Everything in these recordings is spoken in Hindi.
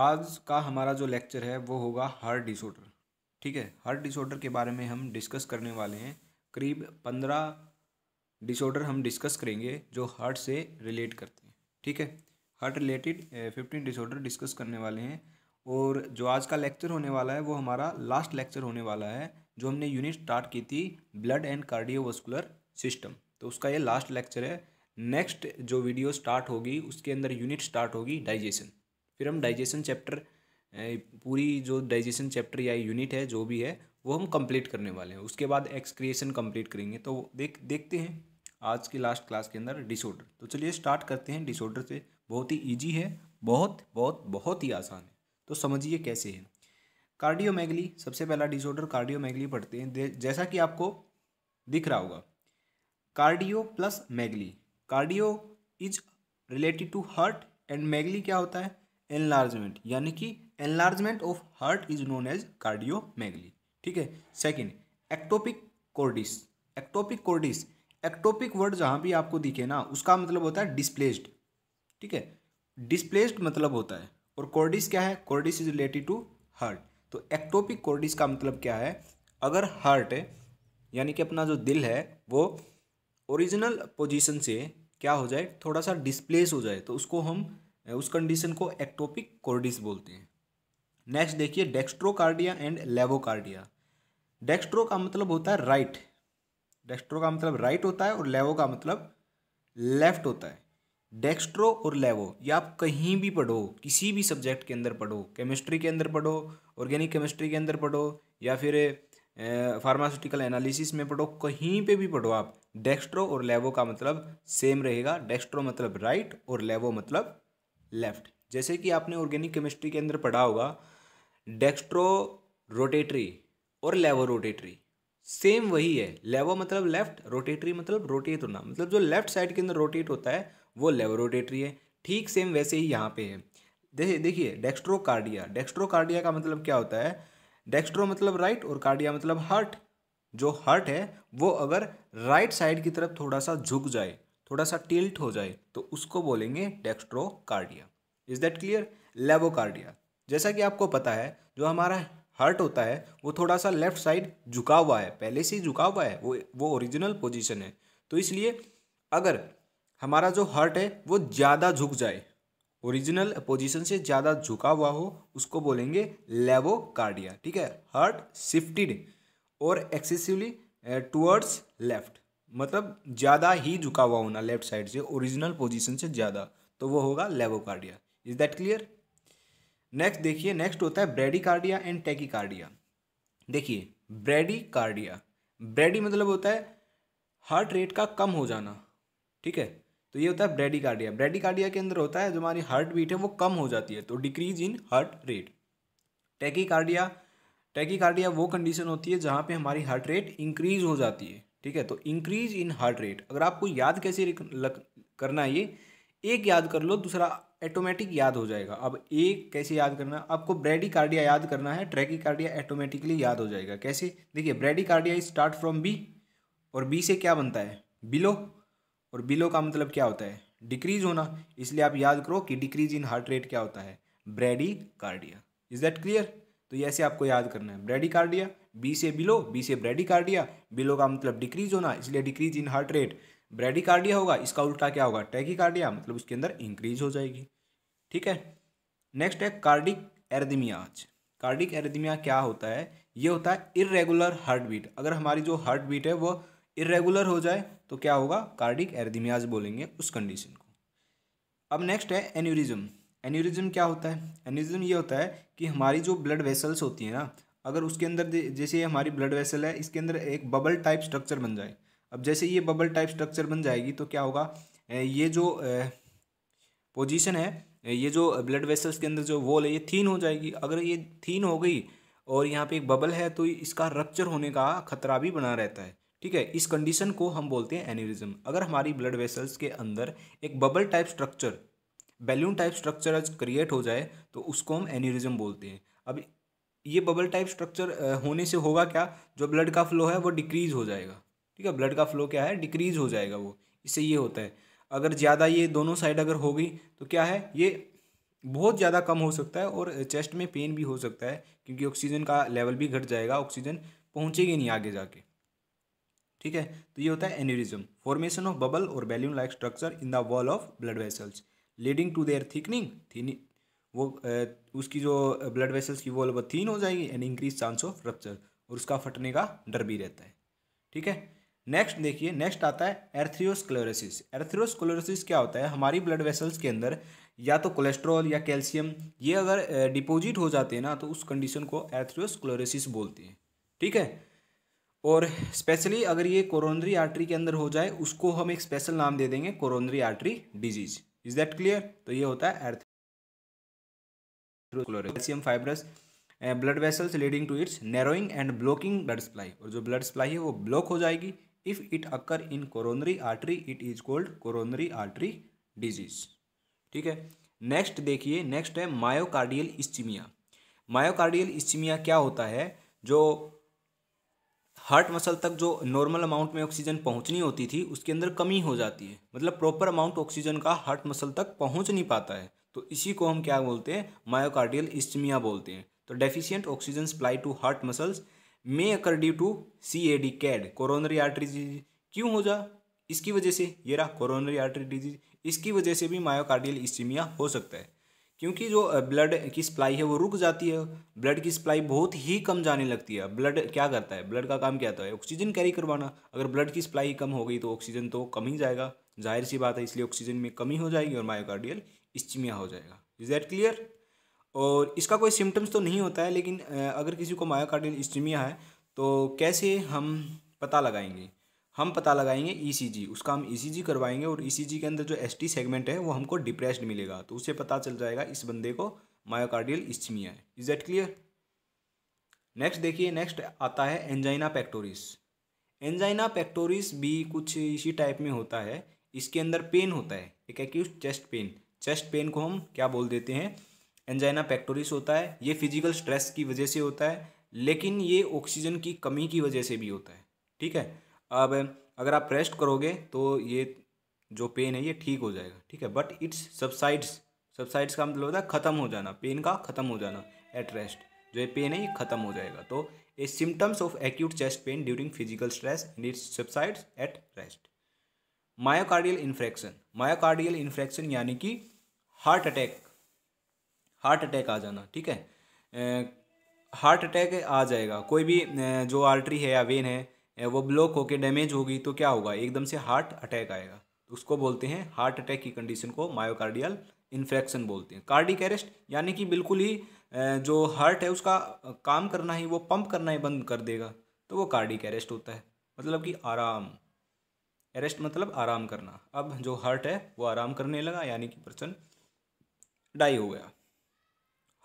आज का हमारा जो लेक्चर है वो होगा हार्ट डिसऑर्डर ठीक है हार्ट डिसऑर्डर के बारे में हम डिस्कस करने वाले हैं करीब पंद्रह डिसऑर्डर हम डिस्कस करेंगे जो हार्ट से रिलेट करते हैं ठीक है heart related fifteen disorder discuss करने वाले हैं और जो आज का लेक्चर होने वाला है वो हमारा लास्ट लेक्चर होने वाला है जो हमने यूनिट स्टार्ट की थी ब्लड एंड कार्डियोवास्कुलर सिस्टम तो उसका ये लास्ट लेक्चर है नेक्स्ट जो वीडियो स्टार्ट होगी उसके अंदर यूनिट स्टार्ट होगी डाइजेशन फिर हम डाइजेशन चैप्टर पूरी जो डाइजेशन चैप्टर या यूनिट है जो भी है वो हम कंप्लीट करने वाले हैं उसके बाद एक्सक्रिएशन कंप्लीट करेंगे तो देख देखते हैं आज की लास्ट क्लास के अंदर डिसऑर्डर तो चलिए स्टार्ट करते हैं डिसऑर्डर से बहुत ही ईजी है बहुत बहुत बहुत ही आसान है तो समझिए कैसे है कार्डियोमैगली सबसे पहला डिसऑर्डर कार्डियोमैगली पढ़ते हैं जैसा कि आपको दिख रहा होगा cardio plus megaly cardio is related to heart and megaly क्या होता है एनलार्जमेंट यानी कि enlargement of heart is known as cardiomegaly ठीक है second ectopic cordis ectopic cordis ectopic word जहाँ भी आपको दिखे ना उसका मतलब होता है डिस्प्लेस्ड ठीक है डिस्प्लेस्ड मतलब होता है और कोर्डिस क्या है cordis is related to heart तो एक्टोपिक कोर्डिस का मतलब क्या है अगर हार्ट यानी कि अपना जो दिल है वो ओरिजिनल पोजीशन से क्या हो जाए थोड़ा सा डिस्प्लेस हो जाए तो उसको हम उस कंडीशन को एक्टोपिक कोर्डिस बोलते हैं नेक्स्ट देखिए डेक्स्ट्रोकार्डिया एंड लेवोकार्डिया डेक्स्ट्रो का मतलब होता है राइट डेक्स्ट्रो का मतलब राइट होता है और लेवो का मतलब लेफ्ट होता है डेक्स्ट्रो और लेवो या आप कहीं भी पढ़ो किसी भी सब्जेक्ट के अंदर पढ़ो केमिस्ट्री के अंदर पढ़ो ऑर्गेनिक केमिस्ट्री के अंदर पढ़ो या फिर फार्मास्यूटिकल एनालिसिस में पढ़ो कहीं पे भी पढ़ो आप डेक्स्ट्रो और लेवो का मतलब सेम रहेगा डेक्स्ट्रो मतलब राइट और लेवो मतलब लेफ्ट जैसे कि आपने ऑर्गेनिक केमिस्ट्री के अंदर पढ़ा होगा डेक्स्ट्रो रोटेटरी और लेवो रोटेटरी सेम वही है लेवो मतलब लेफ्ट रोटेटरी मतलब रोटेट होना मतलब जो लेफ्ट साइड के अंदर रोटेट होता है वो लेवो रोटेटरी है ठीक सेम वैसे ही यहाँ पे है देखिए देखिए डेक्स्ट्रोकार्डिया डेक्स्ट्रोकार्डिया का मतलब क्या होता है डेक्स्ट्रो मतलब राइट और कार्डिया मतलब हार्ट जो हार्ट है वो अगर राइट साइड की तरफ थोड़ा सा झुक जाए थोड़ा सा टिल्ट हो जाए तो उसको बोलेंगे dextrocardia is that clear levocardia जैसा कि आपको पता है जो हमारा हर्ट होता है वो थोड़ा सा लेफ्ट साइड झुका हुआ है पहले से ही झुका हुआ है वो वो ओरिजिनल पोजीशन है तो इसलिए अगर हमारा जो हर्ट है वो ज़्यादा झुक जाए ओरिजिनल पोजीशन से ज़्यादा झुका हुआ हो उसको बोलेंगे लेवोकार्डिया ठीक है हर्ट शिफ्टिड और एक्सेसिवली टूवर्ड्स लेफ्ट मतलब ज़्यादा ही झुका हुआ होना लेफ्ट साइड से ओरिजिनल पोजीशन से ज़्यादा तो वो होगा levocardia is that clear next देखिए नेक्स्ट होता है ब्रेडिकार्डिया एंड टेकिकार्डिया देखिए ब्रेडिकार्डिया ब्रेडी मतलब होता है हार्ट रेट का कम हो जाना ठीक है तो ये होता है ब्रेडिकार्डिया ब्रेडिकार्डिया के अंदर होता है जो हमारी हार्ट बीट है वो कम हो जाती है तो decrease in heart rate tachycardia cardia वो कंडीशन होती है जहाँ पे हमारी हार्ट रेट इंक्रीज हो जाती है ठीक है तो इंक्रीज इन हार्ट रेट अगर आपको याद कैसे करना है ये एक याद कर लो दूसरा ऑटोमेटिक याद हो जाएगा अब एक कैसे याद करना आपको ब्रेडी कार्डिया याद करना है कार्डिया ऑटोमेटिकली याद हो जाएगा कैसे देखिए bradycardia start from B और बी से क्या बनता है बिलो और बिलो का मतलब क्या होता है डिक्रीज होना इसलिए आप याद करो कि डिक्रीज इन हार्ट रेट क्या होता है bradycardia is that clear तो ये ऐसे आपको याद करना है ब्रेडिकार्डिया बी से बिलो बी से ब्रेडिकार्डिया बिलो का मतलब डिक्रीज होना इसलिए decrease in heart rate bradycardia होगा इसका उल्टा क्या होगा कार्डिया मतलब उसके अंदर इंक्रीज हो जाएगी ठीक है नेक्स्ट है कार्डिक एरदिमियाज कार्डिक एरदमिया क्या होता है ये होता है इरेगुलर हार्ट बीट अगर हमारी जो हार्ट बीट है वो इरेगुलर हो जाए तो क्या होगा कार्डिक एरदिमियाज बोलेंगे उस कंडीशन को अब नेक्स्ट है एन्यूरिज्म एन्यूरिज्म क्या होता है एन्यूरिज्म ये होता है कि हमारी जो ब्लड वेसल्स होती हैं ना अगर उसके अंदर जैसे ये हमारी ब्लड वेसल है इसके अंदर एक बबल टाइप स्ट्रक्चर बन जाए अब जैसे ये बबल टाइप स्ट्रक्चर बन जाएगी तो क्या होगा ये जो पोजीशन है ये जो ब्लड वेसल्स के अंदर जो वॉल है ये थीन हो जाएगी अगर ये थीन हो गई और यहाँ पे एक बबल है तो इसका रप्चर होने का खतरा भी बना रहता है ठीक है इस कंडीशन को हम बोलते हैं एन्यूरिज्म अगर हमारी ब्लड वेसल्स के अंदर एक bubble type structure balloon type structure आज क्रिएट हो जाए तो उसको हम एनिरिज्म बोलते हैं अब ये बबल टाइप स्ट्रक्चर होने से होगा क्या जो ब्लड का फ्लो है वो डिक्रीज़ हो जाएगा ठीक है ब्लड का फ्लो क्या है डिक्रीज़ हो जाएगा वो इससे ये होता है अगर ज़्यादा ये दोनों साइड अगर हो गई तो क्या है ये बहुत ज़्यादा कम हो सकता है और चेस्ट में पेन भी हो सकता है क्योंकि ऑक्सीजन का लेवल भी घट जाएगा ऑक्सीजन पहुँचेगी नहीं आगे जाके ठीक है तो ये होता है एनिरिज्म फॉर्मेशन ऑफ बबल और balloon like structure in the wall of blood vessels leading to their thickening थी वो उसकी जो ब्लड वेसल्स की वो थीन हो जाएगी and increase chance of rupture और उसका फटने का डर भी रहता है ठीक है नेक्स्ट देखिए नेक्स्ट आता है एर्थ्रियोस्क्लोरोसिस एर्थ्रियोस्क्लोरोसिस क्या होता है हमारी ब्लड वेसल्स के अंदर या तो कोलेस्ट्रॉल या कैल्शियम ये अगर डिपॉजिट हो जाते हैं ना तो उस कंडीशन को एर्थ्रियोस्क्लोरोसिस बोलते हैं ठीक है और स्पेशली अगर ये कोरोनरी आर्टरी के अंदर हो जाए उसको हम एक स्पेशल नाम दे देंगे coronary artery disease is that clear तो ये होता है calcium fibrous blood vessels leading to its narrowing and blocking blood supply और जो ब्लड सप्लाई है वो ब्लॉक हो जाएगी if it occur in coronary artery it is called coronary artery disease ठीक है नेक्स्ट देखिए नेक्स्ट है मायोकार्डियल इस्चिमिया मायोकार्डियल इस्चीमिया क्या होता है जो हार्ट मसल तक जो नॉर्मल अमाउंट में ऑक्सीजन पहुंचनी होती थी उसके अंदर कमी हो जाती है मतलब प्रॉपर अमाउंट ऑक्सीजन का हार्ट मसल तक पहुंच नहीं पाता है तो इसी को हम क्या बोलते हैं मायोकार्डियल इस्टमिया बोलते हैं तो deficient oxygen supply to heart muscles may occur due to C A D CAD coronary artery disease क्यों हो जा इसकी वजह से ये रहा कोरोनरी आर्टरी डिजीज इसकी वजह से भी मायोकार्डियल इस्टीमिया हो सकता है क्योंकि जो ब्लड की सप्लाई है वो रुक जाती है ब्लड की सप्लाई बहुत ही कम जाने लगती है ब्लड क्या करता है ब्लड का काम क्या होता है ऑक्सीजन कैरी करवाना अगर ब्लड की सप्लाई कम हो गई तो ऑक्सीजन तो कम ही जाएगा जाहिर सी बात है इसलिए ऑक्सीजन में कमी हो जाएगी और मायोकार्डियल इस्चिमिया हो जाएगा इज दैट क्लियर और इसका कोई सिम्टम्स तो नहीं होता है लेकिन अगर किसी को मायोकार्डियल इस्चमिया है तो कैसे हम पता लगाएंगे हम पता लगाएंगे ई e उसका हम ई e करवाएंगे और ई e के अंदर जो एस सेगमेंट है वो हमको डिप्रेस्ड मिलेगा तो उससे पता चल जाएगा इस बंदे को मायोकार्डियल इस्चमिया है इज दैट क्लियर नेक्स्ट देखिए नेक्स्ट आता है एंजाइना पैक्टोरिस एंजाइना पैक्टोरिस भी कुछ इसी टाइप में होता है इसके अंदर पेन होता है एक acute chest pain chest pain को हम क्या बोल देते हैं एंजाइना पैक्टोरिस होता है ये फिजिकल स्ट्रेस की वजह से होता है लेकिन ये ऑक्सीजन की कमी की वजह से भी होता है ठीक है अब अगर आप रेस्ट करोगे तो ये जो पेन है ये ठीक हो जाएगा ठीक है बट इट्स सबसाइड्स सबसाइड्स का मतलब होता है ख़त्म हो जाना पेन का ख़त्म हो जाना एट रेस्ट जो ये पेन है ये ख़त्म हो जाएगा तो a symptoms of acute chest pain during physical stress and its subsides at rest myocardial infarction myocardial infarction यानी कि हार्ट अटैक हार्ट अटैक आ जाना ठीक है हार्ट अटैक आ जाएगा कोई भी जो आर्टरी है या वेन है वो ब्लॉक होकर डैमेज होगी तो क्या होगा एकदम से हार्ट अटैक आएगा तो उसको बोलते हैं हार्ट अटैक की कंडीशन को मायोकार्डियल इन्फेक्शन बोलते हैं कार्डिक अरेस्ट यानी कि बिल्कुल ही जो हार्ट है उसका काम करना ही वो पंप करना ही बंद कर देगा तो वो कार्डिक अरेस्ट होता है मतलब कि आराम अरेस्ट मतलब आराम करना अब जो हार्ट है वो आराम करने लगा यानी कि पर्सन डाई हो गया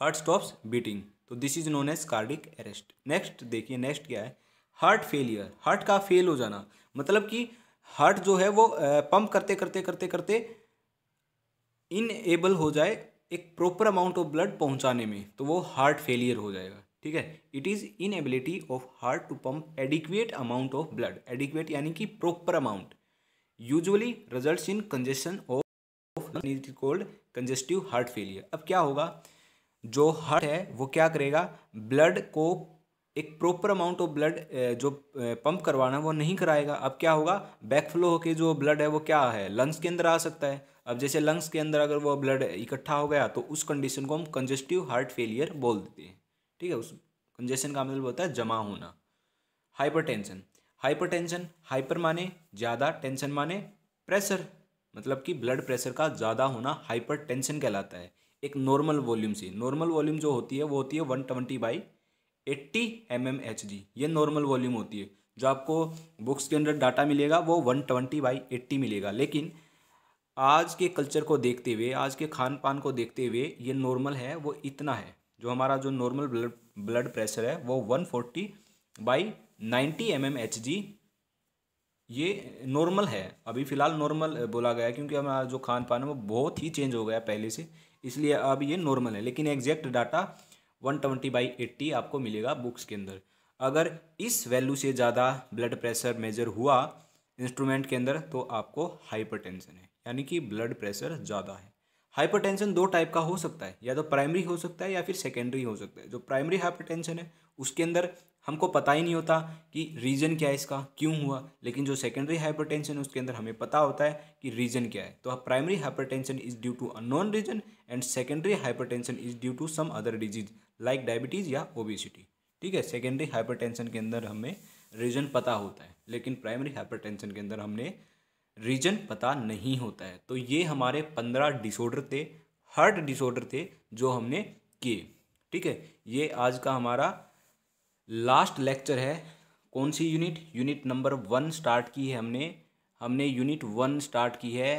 हार्ट स्टॉप्स बीटिंग तो this is known as cardiac arrest next देखिए नेक्स्ट क्या है हार्ट फेलियर हार्ट का फेल हो जाना मतलब कि हार्ट जो है वो पंप करते करते करते करते इनएबल हो जाए एक प्रॉपर अमाउंट ऑफ ब्लड पहुंचाने में तो वो हार्ट फेलियर हो जाएगा ठीक है it is inability of heart to pump adequate amount of blood adequate यानी कि proper amount usually result in congestion of called congestive heart failure अब क्या होगा जो हार्ट है वो क्या करेगा ब्लड को एक प्रॉपर अमाउंट ऑफ ब्लड जो पंप करवाना वो नहीं कराएगा अब क्या होगा बैकफ्लो होके जो ब्लड है वो क्या है लंग्स के अंदर आ सकता है अब जैसे लंग्स के अंदर अगर वो ब्लड इकट्ठा हो गया तो उस कंडीशन को हम कंजेस्टिव हार्ट फेलियर बोल देते हैं ठीक है उस कंजेशन का मतलब होता है जमा होना hypertension hypertension hyper माने ज़्यादा टेंशन माने प्रेशर मतलब कि ब्लड प्रेशर का ज़्यादा होना हाइपर टेंशन कहलाता है एक नॉर्मल वॉल्यूम से नॉर्मल वॉल्यूम जो होती है वो होती है one twenty by eighty M M H G ये नॉर्मल वॉल्यूम होती है जो आपको बुक्स के अंदर डाटा मिलेगा वो वन ट्वेंटी बाई एट्टी मिलेगा लेकिन आज के कल्चर को देखते हुए आज के खान पान को देखते हुए ये नॉर्मल है वो इतना है जो हमारा जो नॉर्मल ब्लड ब्लड प्रेशर है वो one forty by ninety M M H G ये नॉर्मल है अभी फ़िलहाल नॉर्मल बोला गया है क्योंकि हमारा जो खान पान है वो बहुत ही चेंज हो गया पहले से इसलिए अब ये नॉर्मल है लेकिन exact data one twenty by eighty आपको मिलेगा बुक्स के अंदर अगर इस वैल्यू से ज़्यादा ब्लड प्रेशर मेजर हुआ इंस्ट्रूमेंट के अंदर तो आपको हाइपरटेंशन है यानी कि ब्लड प्रेशर ज़्यादा है हाइपरटेंशन दो टाइप का हो सकता है या तो प्राइमरी हो सकता है या फिर सेकेंडरी हो सकता है जो प्राइमरी हाइपरटेंशन है उसके अंदर हमको पता ही नहीं होता कि रीज़न क्या है इसका क्यों हुआ लेकिन जो सेकेंडरी हाइपरटेंशन है उसके अंदर हमें पता होता है कि रीज़न क्या है तो primary hypertension is due to unknown reason and secondary hypertension is due to some other disease like diabetes या ओबिसिटी ठीक है सेकेंडरी हाइपरटेंशन के अंदर हमें रीजन पता होता है लेकिन प्राइमरी हाइपरटेंशन के अंदर हमने रीजन पता नहीं होता है तो ये हमारे पंद्रह डिसऑर्डर थे हार्ट डिसऑर्डर थे जो हमने किए ठीक है ये आज का हमारा लास्ट लेक्चर है कौन सी unit unit number one start की है हमने हमने यूनिट वन स्टार्ट की है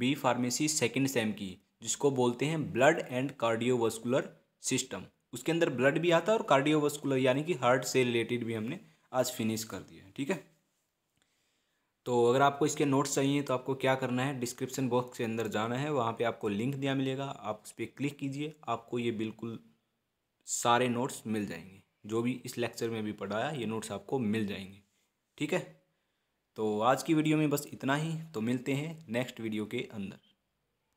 बी फार्मेसी सेकेंड सेम की जिसको बोलते हैं ब्लड एंड कार्डियोवास्कुलर सिस्टम उसके अंदर ब्लड भी आता है और कार्डियोवास्कुलर यानी कि हार्ट से रिलेटेड भी हमने आज फिनिश कर दिया है ठीक है तो अगर आपको इसके नोट्स चाहिए तो आपको क्या करना है डिस्क्रिप्शन बॉक्स के अंदर जाना है वहाँ पे आपको लिंक दिया मिलेगा आप उस पर क्लिक कीजिए आपको ये बिल्कुल सारे नोट्स मिल जाएंगे जो भी इस लेक्चर में भी पढ़ाया ये नोट्स आपको मिल जाएंगे ठीक है तो आज की वीडियो में बस इतना ही तो मिलते हैं नेक्स्ट वीडियो के अंदर